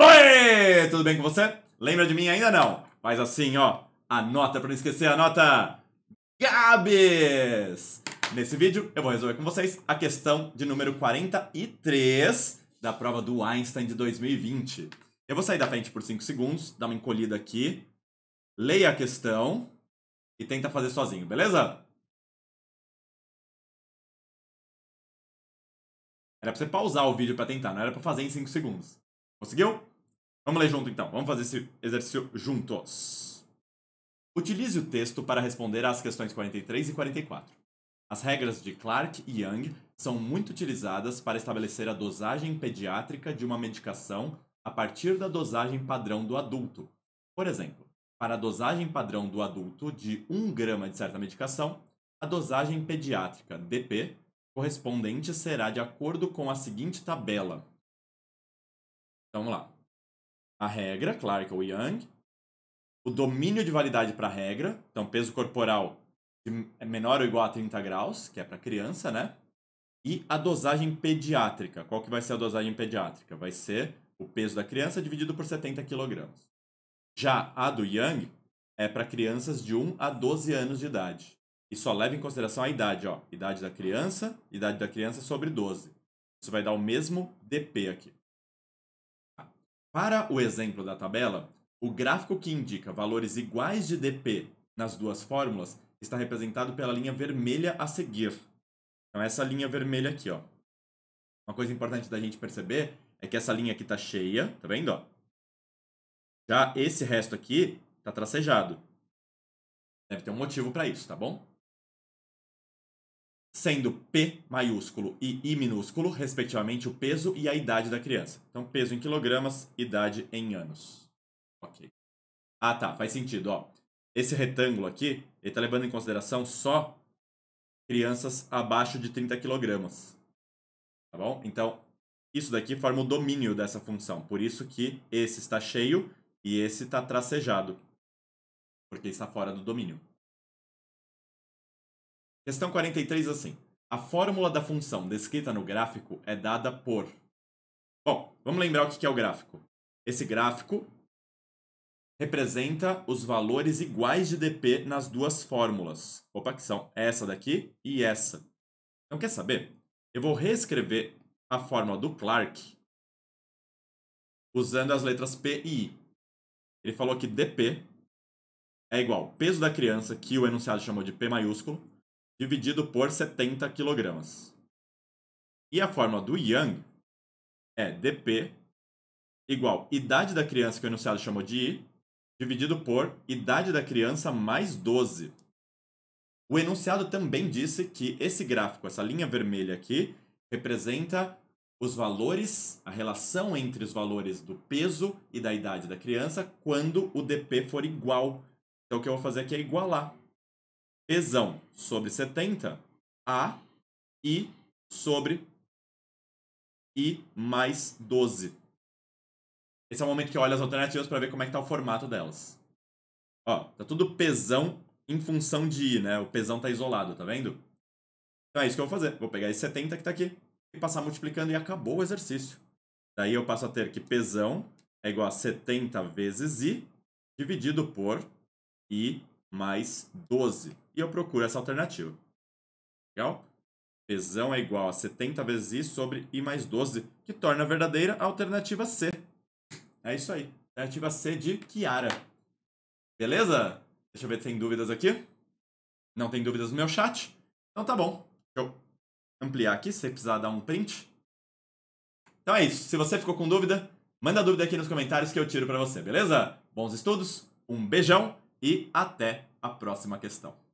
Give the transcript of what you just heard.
Oi! Tudo bem com você? Lembra de mim ainda não? Faz assim, ó. Anota pra não esquecer, anota! Gabs! Nesse vídeo eu vou resolver com vocês a questão de número 43 da prova do Einstein de 2020. Eu vou sair da frente por 5 segundos, dar uma encolhida aqui, leia a questão e tenta fazer sozinho, beleza? Era pra você pausar o vídeo pra tentar, não era pra fazer em 5 segundos. Conseguiu? Vamos ler junto então, vamos fazer esse exercício juntos. Utilize o texto para responder às questões 43 e 44. As regras de Clark e Young são muito utilizadas para estabelecer a dosagem pediátrica de uma medicação a partir da dosagem padrão do adulto. Por exemplo, para a dosagem padrão do adulto de 1 grama de certa medicação, a dosagem pediátrica DP correspondente será de acordo com a seguinte tabela. Então, vamos lá a regra, Clark é ou Young, o domínio de validade para a regra, então peso corporal é menor ou igual a 30 graus, que é para criança, né? E a dosagem pediátrica. Qual que vai ser a dosagem pediátrica? Vai ser o peso da criança dividido por 70 quilogramas. Já a do Young é para crianças de 1 a 12 anos de idade. E só leva em consideração a idade, ó. Idade da criança, idade da criança sobre 12. Isso vai dar o mesmo DP aqui. Para o exemplo da tabela, o gráfico que indica valores iguais de dp nas duas fórmulas está representado pela linha vermelha a seguir. Então, essa linha vermelha aqui, ó. Uma coisa importante da gente perceber é que essa linha aqui está cheia, tá vendo? Ó? Já esse resto aqui está tracejado. Deve ter um motivo para isso, tá bom? sendo P maiúsculo e I minúsculo, respectivamente, o peso e a idade da criança. Então, peso em quilogramas, idade em anos. Ok. Ah, tá, faz sentido. Ó. Esse retângulo aqui, ele está levando em consideração só crianças abaixo de 30 quilogramas. Tá bom? Então, isso daqui forma o domínio dessa função. Por isso que esse está cheio e esse está tracejado, porque está fora do domínio. Questão 43, é assim. A fórmula da função descrita no gráfico é dada por. Bom, vamos lembrar o que é o gráfico. Esse gráfico representa os valores iguais de dp nas duas fórmulas. Opa, que são essa daqui e essa. Então, quer saber? Eu vou reescrever a fórmula do Clark usando as letras P e I. Ele falou que dp é igual peso da criança, que o enunciado chamou de P maiúsculo, dividido por 70 kg. E a fórmula do Yang é dp igual idade da criança que o enunciado chamou de i, dividido por idade da criança mais 12. O enunciado também disse que esse gráfico, essa linha vermelha aqui, representa os valores, a relação entre os valores do peso e da idade da criança quando o dp for igual. Então o que eu vou fazer aqui é igualar Pesão sobre 70, A I sobre I mais 12. Esse é o momento que eu olho as alternativas para ver como é que tá o formato delas. Ó, tá tudo pesão em função de I, né? O pesão tá isolado, tá vendo? Então é isso que eu vou fazer. Vou pegar esse 70 que tá aqui e passar multiplicando e acabou o exercício. Daí eu passo a ter que pesão é igual a 70 vezes I dividido por I mais 12 e eu procuro essa alternativa. Legal? Pesão é igual a 70 vezes i sobre i mais 12, que torna verdadeira a alternativa C. É isso aí. Alternativa C de Kiara. Beleza? Deixa eu ver se tem dúvidas aqui. Não tem dúvidas no meu chat? Então tá bom. Deixa eu ampliar aqui, se precisar dar um print. Então é isso. Se você ficou com dúvida, manda dúvida aqui nos comentários que eu tiro para você, beleza? Bons estudos, um beijão e até a próxima questão.